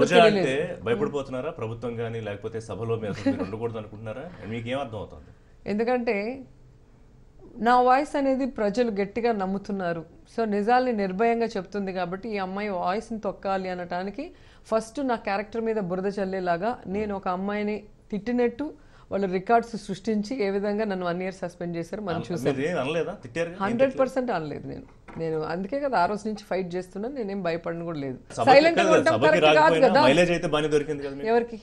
రోజా అంటే భయపడిపోతున్నారా ప్రభుత్వం కానీ లేకపోతే సభలో మీరు ఉండకూడదు అనుకుంటున్నారా మీకు ఏం అవుతుంది ఎందుకంటే నా వాయిస్ అనేది ప్రజలు గట్టిగా నమ్ముతున్నారు సో నిజాల్ని నిర్భయంగా చెప్తుంది కాబట్టి ఈ అమ్మాయి వాయిస్ని తొక్కాలి అనటానికి ఫస్ట్ నా క్యారెక్టర్ మీద బురద చల్లేలాగా నేను ఒక అమ్మాయిని తిట్టినట్టు వాళ్ళు రికార్డ్స్ సృష్టించి ఏ విధంగా నన్ను వన్ ఇయర్ సస్పెండ్ చేశారు మనం చూసాం హండ్రెడ్ పర్సెంట్ అనలేదు నేను నేను అందుకే కదా ఆ రోజు నుంచి ఫైట్ చేస్తున్నాను నేనేం భయపడను కూడా లేదు సైలెంట్ మైలేజ్ అయితే ఎవరికి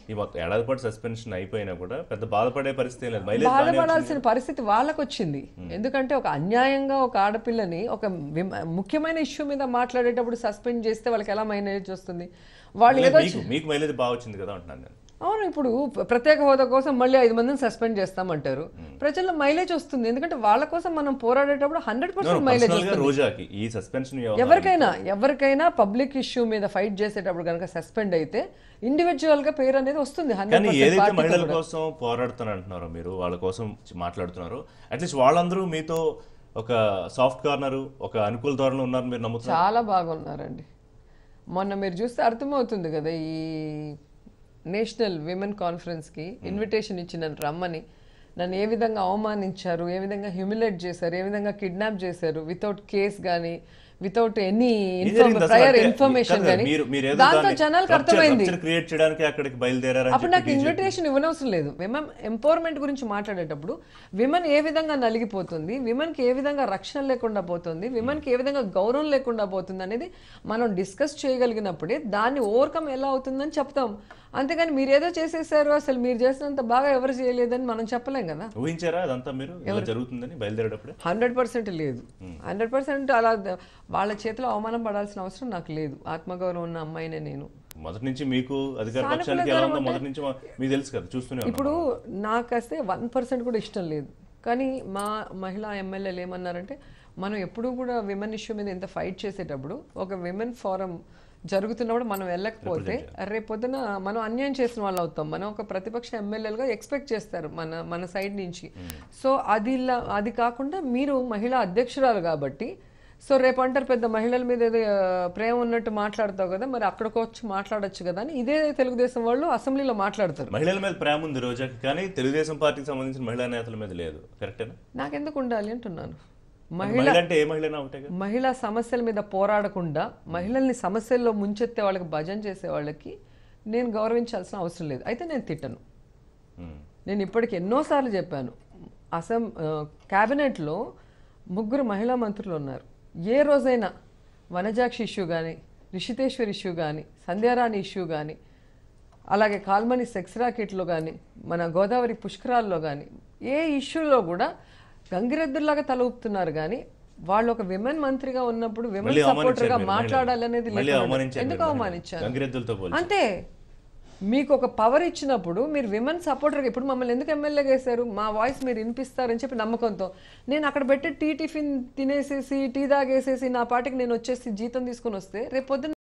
ఏడాది పాటు సస్పెన్షన్ అయిపోయినా కూడా పెద్ద బాధపడే పరిస్థితి లేదు బాధపడాల్సిన పరిస్థితి వాళ్ళకి వచ్చింది hmm. ఎందుకంటే ఒక అన్యాయంగా ఒక ఆడపిల్లని ఒక ముఖ్యమైన ఇష్యూ మీద మాట్లాడేటప్పుడు సస్పెండ్ చేస్తే వాళ్ళకి ఎలా మైలేజ్ వస్తుంది వాళ్ళు మీకు మైలేజ్ బాగా వచ్చింది కదా అంటున్నాను అవును ఇప్పుడు ప్రత్యేక హోదా కోసం మళ్ళీ ఐదు మందిని సస్పెండ్ చేస్తామంటారు ప్రజల్లో మైలేజ్ వస్తుంది ఎందుకంటే వాళ్ళ కోసం మనం పోరాడేటప్పుడు హండ్రెడ్ పర్సెంట్ మైలేజ్ ఈ ఎవరికైనా ఎవరికైనా పబ్లిక్ ఇష్యూ మీద ఫైట్ చేసేటప్పుడు కనుక సస్పెండ్ అయితే ఇండివిజువల్ గా పేరు అనేది వస్తుంది ఏదైతే మహిళల కోసం అంటున్నారు మీరు వాళ్ళ కోసం మాట్లాడుతున్నారు అట్లీస్ట్ వాళ్ళందరూ మీతో ఒక సాఫ్ట్ కార్నర్ ఒక అనుకూల ధోరణి ఉన్నారు మీరు నమ్ముతున్నారు చాలా బాగున్నారండి మొన్న మీరు చూస్తే అర్థమవుతుంది కదా ఈ నేషనల్ విమెన్ కాన్ఫరెన్స్కి ఇన్విటేషన్ ఇచ్చి నన్ను రమ్మని నన్ను ఏ విధంగా అవమానించారు ఏ విధంగా హ్యూమిలేట్ చేశారు ఏ విధంగా కిడ్నాప్ చేశారు వితౌట్ కేస్ కానీ వితౌట్ ఎనీ ప్రయర్ ఇన్ఫర్మేషన్ కానీ దాంతో జనాలకు అర్థమైంది అప్పుడు నాకు ఇన్విటేషన్ ఇవ్వనవసరం లేదు విమెన్ ఎంపవర్మెంట్ గురించి మాట్లాడేటప్పుడు విమెన్ ఏ విధంగా నలిగిపోతుంది విమెన్ కి ఏ విధంగా రక్షణ లేకుండా పోతుంది విమెన్ కి ఏ విధంగా గౌరవం లేకుండా పోతుంది అనేది మనం డిస్కస్ చేయగలిగినప్పుడే దాన్ని ఓవర్కమ్ ఎలా అవుతుందని చెప్తాం అంతేగాని మీరు ఏదో చేసేసారు అసలు మీరు చేసినంత బాగా ఎవరు చేయలేదని మనం చెప్పలేం కదా ఊహించారా అదంతా మీరు జరుగుతుందని బయలుదేరేటప్పుడు హండ్రెడ్ పర్సెంట్ లేదు హండ్రెడ్ పర్సెంట్ అలా వాళ్ళ చేతిలో అవమానం పడాల్సిన అవసరం నాకు లేదు ఆత్మగౌరవం ఉన్న అమ్మాయినే నేను మొదటి నుంచి మీకు అధికార పక్షానికి ఎలా ఉందో మొదటి నుంచి మీకు తెలుసు కదా చూస్తూనే ఇప్పుడు నాకు వస్తే వన్ పర్సెంట్ కూడా ఇష్టం లేదు కానీ మా మహిళా ఎమ్మెల్యేలు ఏమన్నారంటే మనం ఎప్పుడూ కూడా విమెన్ ఇష్యూ మీద ఇంత ఫైట్ చేసేటప్పుడు ఒక విమెన్ ఫోరం జరుగుతున్నప్పుడు మనం వెళ్ళకపోతే రేపొద్దున మనం అన్యాయం చేసిన వాళ్ళు అవుతాం మనం ఒక ప్రతిపక్ష ఎమ్మెల్యేలుగా ఎక్స్పెక్ట్ చేస్తారు మన మన సైడ్ నుంచి hmm. సో అది ఇలా అది కాకుండా మీరు మహిళా అధ్యక్షురాలు కాబట్టి సో రేపు అంటారు పెద్ద మహిళల మీద ఏదో ప్రేమ ఉన్నట్టు మాట్లాడతావు కదా మరి అక్కడికి వచ్చి మాట్లాడొచ్చు కదా అని ఇదే తెలుగుదేశం వాళ్ళు అసెంబ్లీలో మాట్లాడతారు మహిళల మీద ప్రేమ ఉంది రోజా కానీ తెలుగుదేశం పార్టీకి సంబంధించిన మహిళా నేతల మీద లేదు కరెక్టేనా నాకెందుకు ఉండాలి అంటున్నాను మహిళ అంటే మహిళా సమస్యల మీద పోరాడకుండా మహిళల్ని సమస్యల్లో ముంచెత్తే వాళ్ళకి భజన చేసే వాళ్ళకి నేను గౌరవించాల్సిన అవసరం లేదు అయితే నేను తిట్టను నేను ఇప్పటికి ఎన్నోసార్లు చెప్పాను అసెం క్యాబినెట్లో ముగ్గురు మహిళా మంత్రులు ఉన్నారు ఏ రోజైనా వనజాక్షి ఇష్యూ కానీ రిషితేశ్వర్ ఇష్యూ కానీ సంధ్యారాణి ఇష్యూ కానీ అలాగే కాల్మని సెక్స్ రాకెట్లో కానీ మన గోదావరి పుష్కరాల్లో కానీ ఏ ఇష్యూలో కూడా గంగిరెద్దులాగా తల ఊపుతున్నారు కానీ వాళ్ళు ఒక విమెన్ మంత్రిగా ఉన్నప్పుడు విమెన్ సపోర్టర్ గా మాట్లాడాలనేది ఎందుకు అవమానించారు అంటే మీకు ఒక పవర్ ఇచ్చినప్పుడు మీరు విమెన్ సపోర్టర్ ఇప్పుడు మమ్మల్ని ఎందుకు ఎమ్మెల్యే చేశారు మా వాయిస్ మీరు వినిపిస్తారని చెప్పి నమ్మకంతో నేను అక్కడ పెట్టి టీ టిఫిన్ తినేసేసి టీ తాగేసేసి నా పాటికి నేను వచ్చేసి జీతం తీసుకుని వస్తే పొద్దున్న